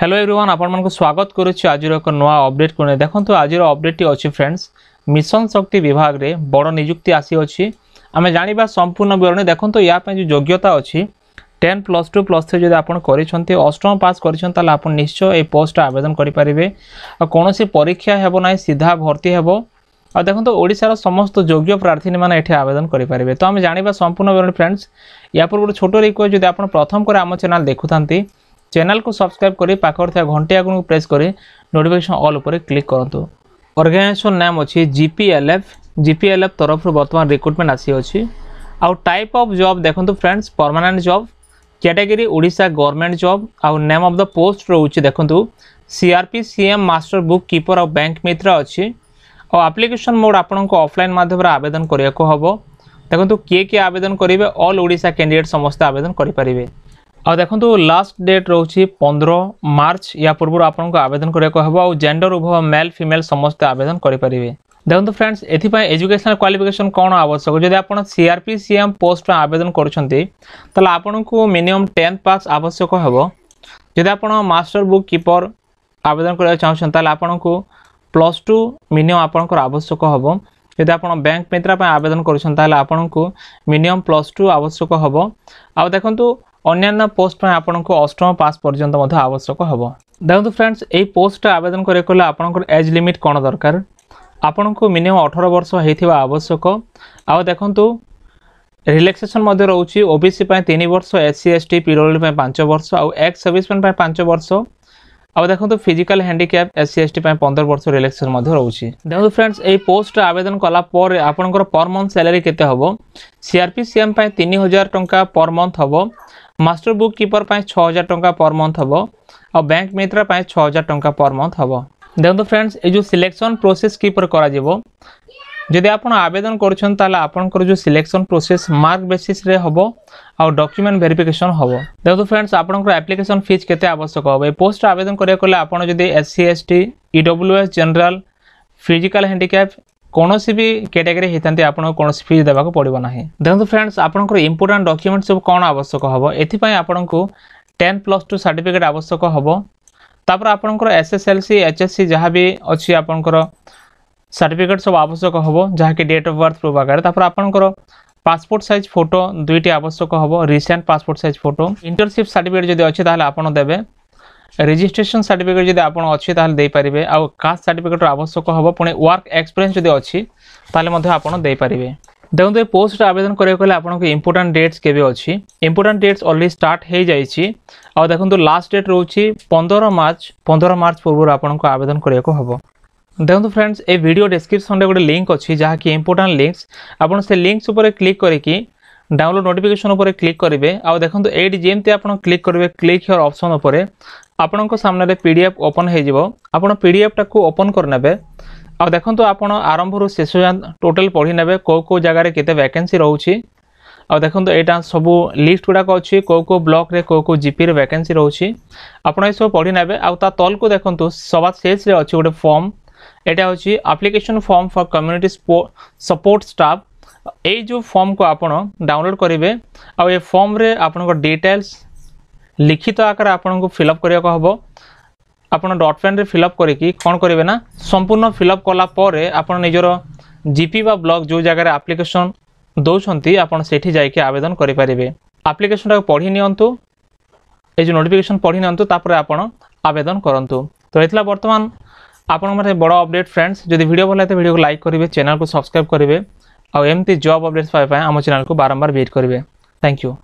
hello everyone ଆପଣମାନଙ୍କୁ ସ୍ୱାଗତ କରୁଛି ଆଜିର ଏକ ନୂଆ ଅପଡେଟ୍ କୁ ନେଇ ଦେଖନ୍ତୁ ଆଜିର ଅପଡେଟ୍ଟି ଅଛି ଫ୍ରେଣ୍ଡସ୍ ମିଶନ ଶକ୍ତି ବିଭାଗରେ ବଡ଼ ନିଯୁକ୍ତି ଆସିଅଛି ଆମେ ଜାଣିବା ସମ୍ପୂର୍ଣ୍ଣ ବିବରଣୀ ଦେଖନ୍ତୁ ୟା ପାଇଁ ଯେଉଁ ଯୋଗ୍ୟତା ଅଛି ten plus two plus three যদি আপনার করছেন অষ্টম পাস করছেন তাহলে আপনার নিশ্চয় এই পোস্টটা আবেদন করে পারে কোণী পরীক্ষা হব না সিধা ভর্তি হব আর দেখুন ওড়শার সমস্ত যোগ্য প্রার্থী মানে এটি আবেদন করে পারে তো আমি জাঁয়া সম্পূর্ণ বিবরণী ফ্রেন্ডস ইয়া পূর্ব ছোট রিকোয়েস্ট যদি আপনার প্রথম করে আমার চ্যানেল দেখু থাকে ଚ୍ୟାନେଲକୁ ସବସ୍କ୍ରାଇବ୍ କରି ପାଖରେ ଥିବା ଘଣ୍ଟି ଆଗକୁ ପ୍ରେସ୍ କରି ନୋଟିଫିକେସନ୍ ଅଲ୍ ଉପରେ କ୍ଲିକ୍ କରନ୍ତୁ ଅର୍ଗାନାଇଜେସନ୍ ନାମ୍ ଅଛି ଜିପିଏଲ୍ଏଫ୍ ଜିପିଏଲ୍ଏଫ୍ ତରଫରୁ ବର୍ତ୍ତମାନ ରିକ୍ରୁଟମେଣ୍ଟ ଆସିଅଛି ଆଉ ଟାଇପ୍ ଅଫ୍ ଜବ୍ ଦେଖନ୍ତୁ friends permanent job category Odisha government job ଆଉ ନେମ୍ ଅଫ୍ ଦ ପୋଷ୍ଟ ରହୁଛି ଦେଖନ୍ତୁ CRP CM master book keeper ଆଉ ବ୍ୟାଙ୍କ ମିତ୍ର ଅଛି ଆଉ ଆପ୍ଲିକେସନ୍ ମୋଡ଼ ଆପଣଙ୍କୁ ଅଫଲାଇନ୍ ମାଧ୍ୟମରେ ଆବେଦନ କରିବାକୁ ହେବ ଦେଖନ୍ତୁ କିଏ କିଏ ଆବେଦନ କରିବେ ଅଲ୍ ଓଡ଼ିଶା କ୍ୟାଣ୍ଡିଡେଟ୍ ସମସ୍ତେ ଆବେଦନ କରିପାରିବେ ଆଉ ଦେଖନ୍ତୁ ଲାଷ୍ଟ ଡେଟ୍ ରହୁଛି ପନ୍ଦର ମାର୍ଚ୍ଚ ୟା ପୂର୍ବରୁ ଆପଣଙ୍କୁ ଆବେଦନ କରିବାକୁ ହେବ ଆଉ ଜେଣ୍ଡର ଉଭୟ ମେଲ୍ ଫିମେଲ୍ ସମସ୍ତେ ଆବେଦନ କରିପାରିବେ ଦେଖନ୍ତୁ ଫ୍ରେଣ୍ଡସ୍ ଏଥିପାଇଁ ଏଜୁକେସନାଲ କ୍ୱାଲିଫିକେସନ୍ କ'ଣ ଆବଶ୍ୟକ ଯଦି ଆପଣ ସିଆର୍ପି ସିଏମ୍ ପୋଷ୍ଟ ପାଇଁ ଆବେଦନ କରୁଛନ୍ତି ତାହେଲେ ଆପଣଙ୍କୁ ମିନିମମ୍ ଟେନ୍ଥ ପାସ୍ ଆବଶ୍ୟକ ହେବ ଯଦି ଆପଣ ମାଷ୍ଟର ବୁକ୍ କିପର ଆବେଦନ କରିବାକୁ ଚାହୁଁଛନ୍ତି ତାହେଲେ ଆପଣଙ୍କୁ ପ୍ଲସ୍ ଟୁ ମିନିମମ୍ ଆପଣଙ୍କର ଆବଶ୍ୟକ ହେବ ଯଦି ଆପଣ ବ୍ୟାଙ୍କ ମିତ୍ରା ପାଇଁ ଆବେଦନ କରୁଛନ୍ତି ତାହେଲେ ଆପଣଙ୍କୁ ମିନିମମ୍ ପ୍ଲସ୍ ଟୁ ଆବଶ୍ୟକ ହେବ ଆଉ ଦେଖନ୍ତୁ অন্যান্য পোস্ট পাই আপনার অষ্টম পাস পর্যন্ত আবশ্যক হব দেখুন ফ্রেন্ডস এই পোস্টটা আবেদন করা গেলে আপনার এজ লিমিট কোণ দরকার আপনার মিনিমম অঠর বর্ষ হয়ে আবশ্যক আখন ରିଲାକ୍ସେସନ୍ ମଧ୍ୟ ରହୁଛି ଓବିସି ପାଇଁ ତିନି ବର୍ଷ S C S T PW ପାଇଁ ପାଞ୍ଚ ବର୍ଷ ଆଉ ଏକ୍ସ ସର୍ଭିସମ୍ୟାନ୍ ପାଇଁ ପାଞ୍ଚ ବର୍ଷ ଆଉ ଦେଖନ୍ତୁ physical handicap S C S T ପାଇଁ ପନ୍ଦର ବର୍ଷ ରିଲାକ୍ସେସନ୍ ମଧ୍ୟ ରହୁଛି ଦେଖନ୍ତୁ ଫ୍ରେଣ୍ଡସ୍ ଏହି ପୋଷ୍ଟରେ ଆବେଦନ କଲା ପରେ ଆପଣଙ୍କର ପର୍ ମନ୍ଥ ସାଲାରୀ କେତେ ହେବ ସିଆର୍ପିସିଏମ୍ ପାଇଁ ତିନି ହଜାର ଟଙ୍କା ପର୍ ମନ୍ଥ ହେବ मास्टर बुक किपर छः हजार टाँचा पर मन्थ हम आ बैंक मित्रा छ हजार टाँचा पर मन्थ हम देखो तो फ्रेंड्स ये जो सिलेक्शन प्रोसेस किपर कर जदि आप आवेदन कर जो सिलेक्शन प्रोसेस मार्क बेसीस हम आउ डक्यूमेंट भेरिफिकेशन हम देखो तो फ्रेंड्स आपंकर आप्लिकेसन फिज के आवश्यक हम ए पोस्ट आवेदन कराया आप S C S T EW S general physical handicap କୌଣସି ବି କ୍ୟାଟେଗୋରୀ ହେଇଥାନ୍ତି ଆପଣଙ୍କୁ କୌଣସି ଫିଜ୍ ଦେବାକୁ ପଡ଼ିବ ନାହିଁ ଦେଖନ୍ତୁ ଫ୍ରେଣ୍ଡସ୍ ଆପଣଙ୍କର ଇମ୍ପୋର୍ଟାଣ୍ଟ ଡକ୍ୟୁମେଣ୍ଟ ସବୁ କ'ଣ ଆବଶ୍ୟକ ହେବ ଏଥିପାଇଁ ଆପଣଙ୍କୁ ଟେନ୍ ପ୍ଲସ୍ ଟୁ ସାର୍ଟିଫିକେଟ୍ ଆବଶ୍ୟକ ହେବ ତାପରେ ଆପଣଙ୍କର S S L C H S C ଯାହା ବି ଅଛି ଆପଣଙ୍କର ସାର୍ଟିଫିକେଟ୍ ସବୁ ଆବଶ୍ୟକ ହେବ ଯାହାକି ଡେଟ୍ ଅଫ୍ ବାର୍ଥ ପ୍ରୁଫ୍ ଆକାରରେ ତାପରେ ଆପଣଙ୍କର ପାସପୋର୍ଟ ସାଇଜ୍ ଫଟୋ ଦୁଇଟି ଆବଶ୍ୟକ ହେବ recent passport size photo internship certificate ଯଦି ଅଛି ତାହେଲେ ଆପଣ ଦେବେ ରେଜିଷ୍ଟ୍ରେସନ୍ ସାର୍ଟିଫିକେଟ୍ ଯଦି ଆପଣ ଅଛି ତାହେଲେ ଦେଇପାରିବେ ଆଉ କାଷ୍ଟ ସାର୍ଟିଫିକେଟ୍ର ଆବଶ୍ୟକ ହେବ ପୁଣି ୱାର୍କ ଏକ୍ସପିରିଏନ୍ସ ଯଦି ଅଛି ତାହେଲେ ମଧ୍ୟ ଆପଣ ଦେଇପାରିବେ ଦେଖନ୍ତୁ ଏ ପୋଷ୍ଟରେ ଆବେଦନ କରିବାକୁ ହେଲେ ଆପଣଙ୍କୁ ଇମ୍ପୋର୍ଟାଣ୍ଟ ଡେଟ୍ସ କେବେ ଅଛି ଇମ୍ପୋର୍ଟାଣ୍ଟ ଡେଟ୍ସ ଅଲରେଡ଼ି ଷ୍ଟାର୍ଟ ହୋଇଯାଇଛି ଆଉ ଦେଖନ୍ତୁ ଲାଷ୍ଟ ଡେଟ୍ ରହୁଛି ପନ୍ଦର ମାର୍ଚ୍ଚ ପନ୍ଦର ମାର୍ଚ୍ଚ ପୂର୍ବରୁ ଆପଣଙ୍କୁ ଆବେଦନ କରିବାକୁ ହେବ দেখুন ফ্রেন্ডস এই ভিডিও ডেসক্রিপশনে গোটে লিঙ্ক অছি যা কি ইম্পর্টাট লিঙ্কস আপনার সে লিঙ্কস উপরে ক্লিক করি ডাউনলোড নোটিফিকেসন উপরে ক্লিক করবে আখন এইটি যেমি আপনার ক্লিক করবে ক্লিক হিওর অপসন উপরে আপনার সামনে পিডিএফ ওপন হয়ে যাব আপনার পিডিএফটা ওপন করে নেবে आखु आप आरंभ शेष टोटाल पढ़ी ने कौ कौ जगार के वैकेन्सी रोचे आ देखो यहाँ सब लिस्ट गुड़ाक अच्छी कौ कौ ब्लक कौ कौ जीपी वैकेन्सी रोचे आपड़ ये सब पढ़ी ने तल को देखो सवा शेष अच्छे गोटे फर्म यहाँ हूँ application form for community support staff ଏଇ ଯେଉଁ ଫର୍ମକୁ ଆପଣ ଡାଉନଲୋଡ଼୍ କରିବେ ଆଉ ଏ ଫର୍ମରେ ଆପଣଙ୍କ ଡିଟେଲ୍ସ লিখিত আকারে আপনার ফিল আপ করা হব আপনার ডট পেন্রে ফিল আপ করি কম করবে না সম্পূর্ণ ফিল আপ কলা পরে আপনার নিজের জিপি বা ব্লক যে জায়গায় আপ্লিকেসন দৌঁচান আপনার সেটি যাই আবেদন করে পারে আপ্লিকেসনটা পড়ি নিয়ন্তু এই যে নোটিফিকেসন পড়ি নিয়ন্তু তাপরে আপনার আবেদন করতু তো এটা বর্তমান আপনার বড় অপডেট ফ্রেন্ডস যদি ভিডিও ভাল লাগে ভিডিওকে লাইক করবে চ্যানেলকে সবসক্রাইব করবে ଆଉ ଏମିତି ଜବ୍ ଅପଡ଼େଟ୍ସ ପାଇବା ପାଇଁ ଆମ ଚ୍ୟାନେଲକୁ ବାରମ୍ବାର ଭିଜିଟ୍ କରିବେ ଥ୍ୟାଙ୍କ ୟୁ